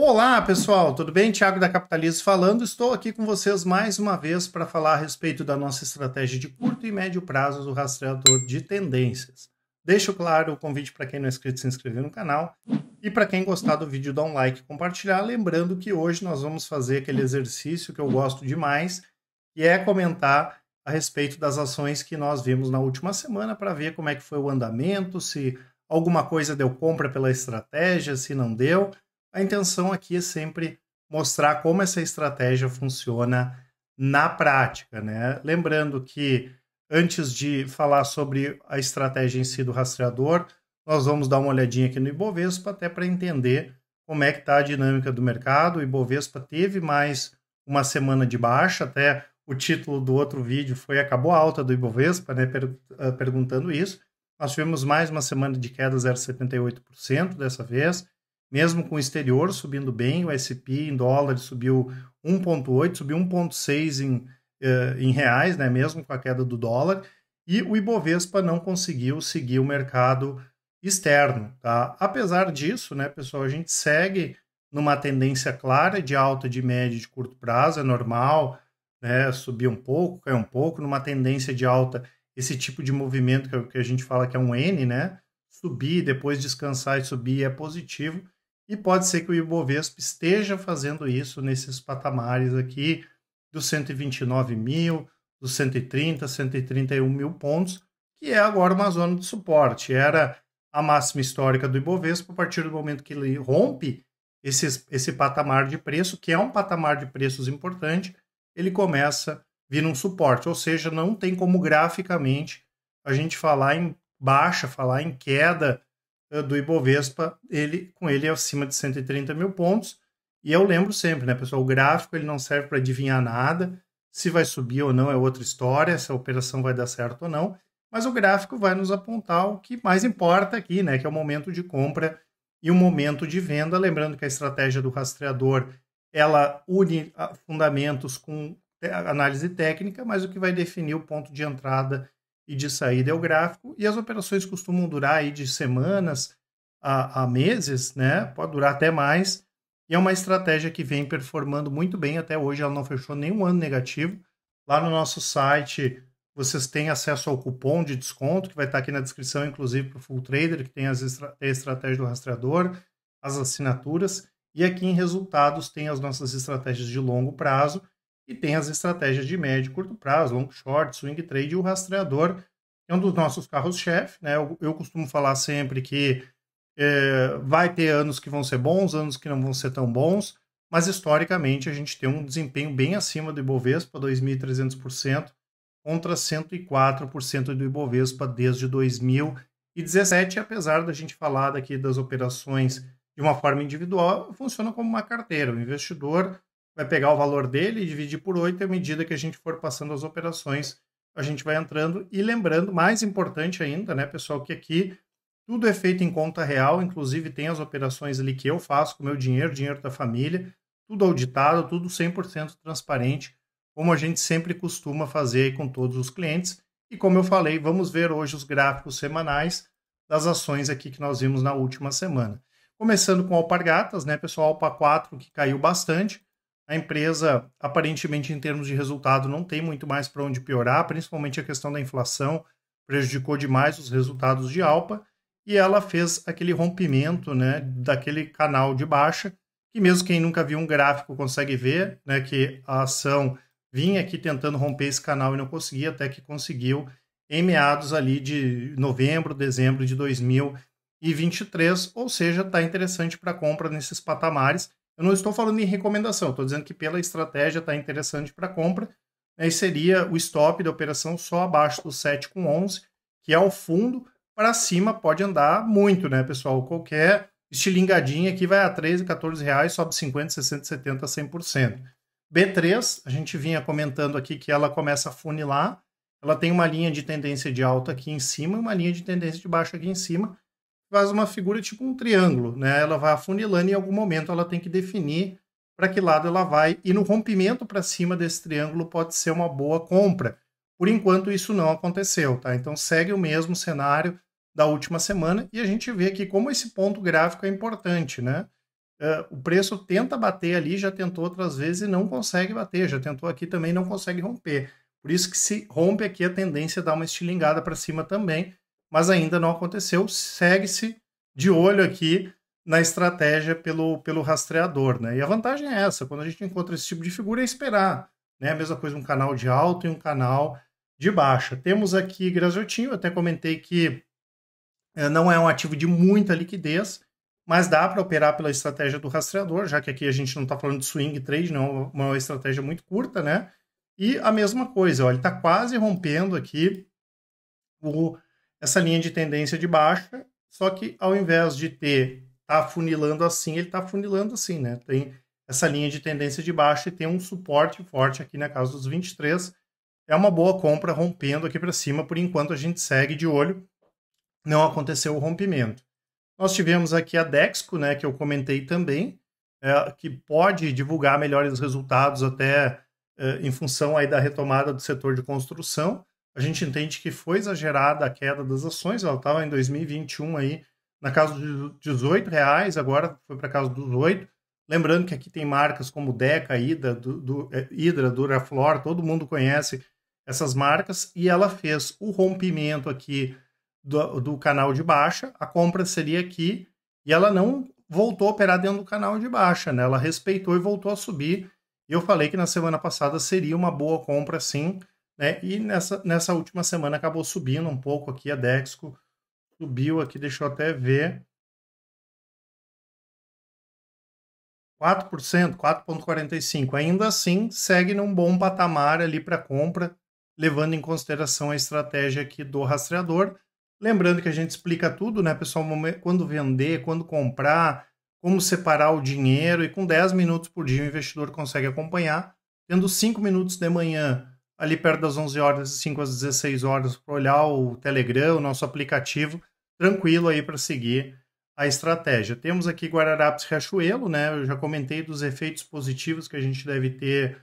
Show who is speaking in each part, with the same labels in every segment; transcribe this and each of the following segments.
Speaker 1: Olá, pessoal, tudo bem? Tiago da Capitalize falando. Estou aqui com vocês mais uma vez para falar a respeito da nossa estratégia de curto e médio prazo do rastreador de tendências. Deixo claro o convite para quem não é inscrito se inscrever no canal e para quem gostar do vídeo dá um like e compartilhar. Lembrando que hoje nós vamos fazer aquele exercício que eu gosto demais, que é comentar a respeito das ações que nós vimos na última semana para ver como é que foi o andamento, se alguma coisa deu compra pela estratégia, se não deu. A intenção aqui é sempre mostrar como essa estratégia funciona na prática, né? Lembrando que antes de falar sobre a estratégia em si do rastreador, nós vamos dar uma olhadinha aqui no Ibovespa até para entender como é que está a dinâmica do mercado. O Ibovespa teve mais uma semana de baixa, até o título do outro vídeo foi Acabou a alta do Ibovespa, né? Per ah, perguntando isso. Nós tivemos mais uma semana de queda 0,78% dessa vez mesmo com o exterior subindo bem, o S&P em dólares subiu 1,8, subiu 1,6 em, eh, em reais, né, mesmo com a queda do dólar, e o Ibovespa não conseguiu seguir o mercado externo. Tá? Apesar disso, né, pessoal, a gente segue numa tendência clara de alta de média de curto prazo, é normal né, subir um pouco, cair um pouco, numa tendência de alta, esse tipo de movimento que a gente fala que é um N, né? Subir, depois descansar e subir é positivo. E pode ser que o Ibovespa esteja fazendo isso nesses patamares aqui dos 129 mil, dos 130, 131 mil pontos, que é agora uma zona de suporte. Era a máxima histórica do Ibovespa a partir do momento que ele rompe esse, esse patamar de preço, que é um patamar de preços importante, ele começa a vir um suporte. Ou seja, não tem como graficamente a gente falar em baixa, falar em queda eh, do Ibovespa, ele com ele é acima de 130 mil pontos. E eu lembro sempre, né, pessoal? O gráfico ele não serve para adivinhar nada. Se vai subir ou não é outra história, se a operação vai dar certo ou não. Mas o gráfico vai nos apontar o que mais importa aqui, né? Que é o momento de compra e o momento de venda. Lembrando que a estratégia do rastreador ela une ah, fundamentos com análise técnica, mas o que vai definir o ponto de entrada e de saída é o gráfico, e as operações costumam durar aí de semanas a, a meses, né? Pode durar até mais. E é uma estratégia que vem performando muito bem até hoje, ela não fechou nenhum ano negativo. Lá no nosso site vocês têm acesso ao cupom de desconto, que vai estar aqui na descrição, inclusive para o Full Trader, que tem as estra a estratégia do rastreador, as assinaturas. E aqui em resultados tem as nossas estratégias de longo prazo, e tem as estratégias de médio e curto prazo, long short, swing trade e o rastreador, que é um dos nossos carros-chefe. Né? Eu, eu, costumo falar sempre que é, vai ter anos que vão ser bons, anos que não vão ser tão bons, mas historicamente a gente tem um desempenho bem acima do Ibovespa, 2.300%, contra 104% do Ibovespa desde 2017, apesar da gente falar daqui das operações de uma forma individual, funciona como uma carteira. O investidor vai pegar o valor dele e dividir por 8, e à medida que a gente for passando as operações, a gente vai entrando. E lembrando, mais importante ainda, né, pessoal, que aqui tudo é feito em conta real, inclusive tem as operações ali que eu faço com o meu dinheiro, dinheiro da família, tudo auditado, tudo 100% transparente, como a gente sempre costuma fazer com todos os clientes. E como eu falei, vamos ver hoje os gráficos semanais das ações aqui que nós vimos na última semana. Começando com Alpargatas, né, pessoal? Alpa 4 que caiu bastante, a empresa, aparentemente, em termos de resultado, não tem muito mais para onde piorar, principalmente a questão da inflação prejudicou demais os resultados de Alpa e ela fez aquele rompimento né, daquele canal de baixa, que mesmo quem nunca viu um gráfico consegue ver, né, que a ação vinha aqui tentando romper esse canal e não conseguia, até que conseguiu em meados ali de novembro, dezembro de 2023, ou seja, está interessante para compra nesses patamares. Eu não estou falando em recomendação, estou dizendo que pela estratégia está interessante para compra. Aí né, seria o stop da operação só abaixo do 7,11, que é o fundo. Para cima pode andar muito, né, pessoal? Qualquer estilingadinha aqui vai a 13, 14 reais, sobe 50, 60, 70, 100%. B3, a gente vinha comentando aqui que ela começa a funilar. Ela tem uma linha de tendência de alta aqui em cima e uma linha de tendência de baixo aqui em cima faz uma figura tipo um triângulo, né? Ela vai afunilando e em algum momento ela tem que definir para que lado ela vai e no rompimento para cima desse triângulo pode ser uma boa compra. Por enquanto isso não aconteceu, tá? Então segue o mesmo cenário da última semana e a gente vê aqui como esse ponto gráfico é importante, né? Uh, o preço tenta bater ali, já tentou outras vezes e não consegue bater, já tentou aqui também não consegue romper. Por isso que se rompe aqui a tendência é dar uma estilingada para cima também, mas ainda não aconteceu. Segue-se de olho aqui na estratégia pelo, pelo rastreador, né? E a vantagem é essa, quando a gente encontra esse tipo de figura é esperar, né? A mesma coisa um canal de alto e um canal de baixa. Temos aqui Graziotinho, até comentei que eh, não é um ativo de muita liquidez, mas dá para operar pela estratégia do rastreador, já que aqui a gente não está falando de swing trade, não, é uma estratégia muito curta, né? E a mesma coisa, ó, ele está quase rompendo aqui o essa linha de tendência de baixa, só que ao invés de ter tá funilando assim, ele tá funilando assim, né? Tem essa linha de tendência de baixa e tem um suporte forte aqui na casa dos 23. É uma boa compra rompendo aqui para cima, por enquanto a gente segue de olho. Não aconteceu o rompimento. Nós tivemos aqui a Dexco, né, que eu comentei também, é, que pode divulgar melhores resultados até é, em função aí da retomada do setor de construção a gente entende que foi exagerada a queda das ações, ela estava em 2021 aí na casa de 18 reais, agora foi para casa dos 8. Lembrando que aqui tem marcas como Deca, Hidra, du, du, eh, Hidra, Duraflor, todo mundo conhece essas marcas, e ela fez o rompimento aqui do, do canal de baixa, a compra seria aqui, e ela não voltou a operar dentro do canal de baixa, né? Ela respeitou e voltou a subir. E eu falei que na semana passada seria uma boa compra, sim. Né? E nessa, nessa última semana acabou subindo um pouco aqui a Dexco, subiu aqui, deixa eu até ver. 4%, 4,45%. Ainda assim, segue num bom patamar ali para compra, levando em consideração a estratégia aqui do rastreador. Lembrando que a gente explica tudo, né, pessoal? Quando vender, quando comprar, como separar o dinheiro. E com 10 minutos por dia o investidor consegue acompanhar, tendo 5 minutos de manhã ali perto das 11 horas, 5 às 16 horas, para olhar o Telegram, o nosso aplicativo, tranquilo aí para seguir a estratégia. Temos aqui Guararapes Riachuelo, né? Eu já comentei dos efeitos positivos que a gente deve ter,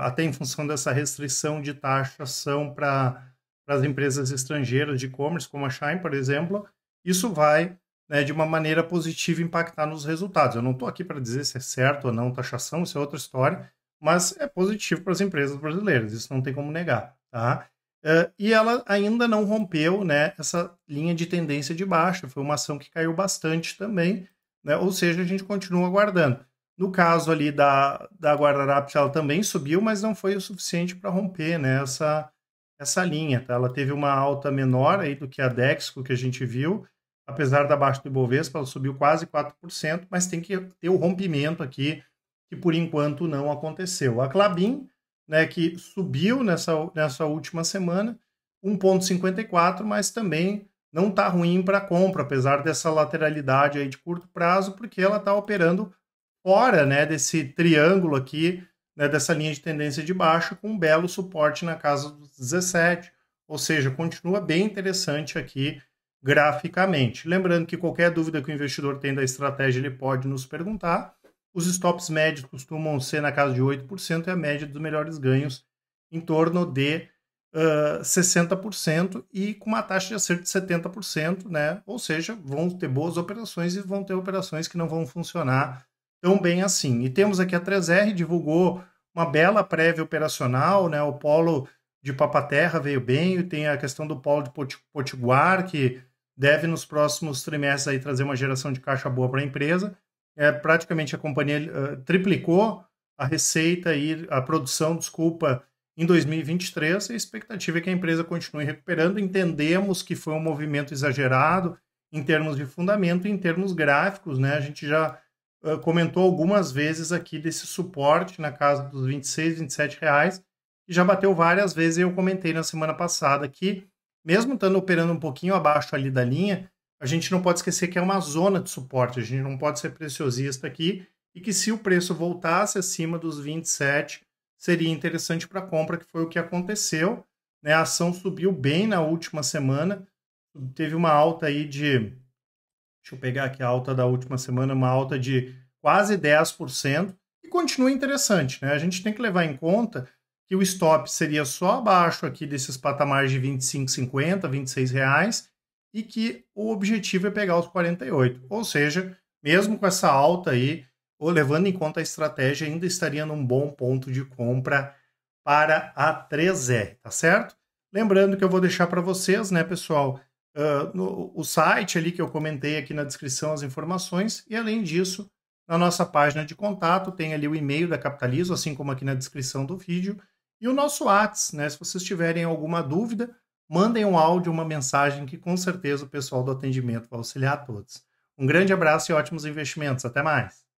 Speaker 1: até em função dessa restrição de taxação para as empresas estrangeiras de e-commerce, como a Shine, por exemplo. Isso vai, né, de uma maneira positiva, impactar nos resultados. Eu não estou aqui para dizer se é certo ou não taxação, isso é outra história mas é positivo para as empresas brasileiras, isso não tem como negar, tá? Uh, e ela ainda não rompeu né, essa linha de tendência de baixa, foi uma ação que caiu bastante também, né? ou seja, a gente continua aguardando. No caso ali da, da Guararapes, ela também subiu, mas não foi o suficiente para romper né, essa, essa linha. Tá? Ela teve uma alta menor aí do que a Dexco que a gente viu, apesar da baixa do Ibovespa, ela subiu quase 4%, mas tem que ter o rompimento aqui que por enquanto não aconteceu. A Clabin, né, que subiu nessa, nessa última semana, 1,54, mas também não está ruim para compra, apesar dessa lateralidade aí de curto prazo, porque ela está operando fora né, desse triângulo aqui, né, dessa linha de tendência de baixo, com um belo suporte na casa dos 17, ou seja, continua bem interessante aqui graficamente. Lembrando que qualquer dúvida que o investidor tem da estratégia, ele pode nos perguntar. Os stops médios costumam ser na casa de 8% e é a média dos melhores ganhos em torno de uh, 60% e com uma taxa de acerto de 70%, né? Ou seja, vão ter boas operações e vão ter operações que não vão funcionar tão bem assim. E temos aqui a 3R divulgou uma bela prévia operacional, né? O polo de Papaterra veio bem, e tem a questão do polo de Potiguar que deve nos próximos trimestres aí trazer uma geração de caixa boa para a empresa é, praticamente a companhia uh, triplicou a receita e a produção, desculpa, em 2023. a expectativa é que a empresa continue recuperando. Entendemos que foi um movimento exagerado em termos de fundamento e em termos gráficos, né? A gente já uh, comentou algumas vezes aqui desse suporte na casa dos 26, 27 reais e já bateu várias vezes. Eu comentei na semana passada que, mesmo estando operando um pouquinho abaixo ali da linha, a gente não pode esquecer que é uma zona de suporte, a gente não pode ser preciosista aqui e que se o preço voltasse acima dos 27, seria interessante para compra, que foi o que aconteceu. Né? A ação subiu bem na última semana, teve uma alta aí de. Deixa eu pegar aqui a alta da última semana, uma alta de quase 10%, e continua interessante. Né? A gente tem que levar em conta que o stop seria só abaixo aqui desses patamares de 25,50, R$ reais, e que o objetivo é pegar os 48. Ou seja, mesmo com essa alta aí, ou levando em conta a estratégia, ainda estaria num bom ponto de compra para a 3R, tá certo? Lembrando que eu vou deixar para vocês, né, pessoal, uh, no, o site ali que eu comentei aqui na descrição as informações e além disso, na nossa página de contato tem ali o e-mail da Capitalizo, assim como aqui na descrição do vídeo, e o nosso WhatsApp, né, se vocês tiverem alguma dúvida, mandem um áudio, uma mensagem que com certeza o pessoal do atendimento vai auxiliar a todos. Um grande abraço e ótimos investimentos. Até mais!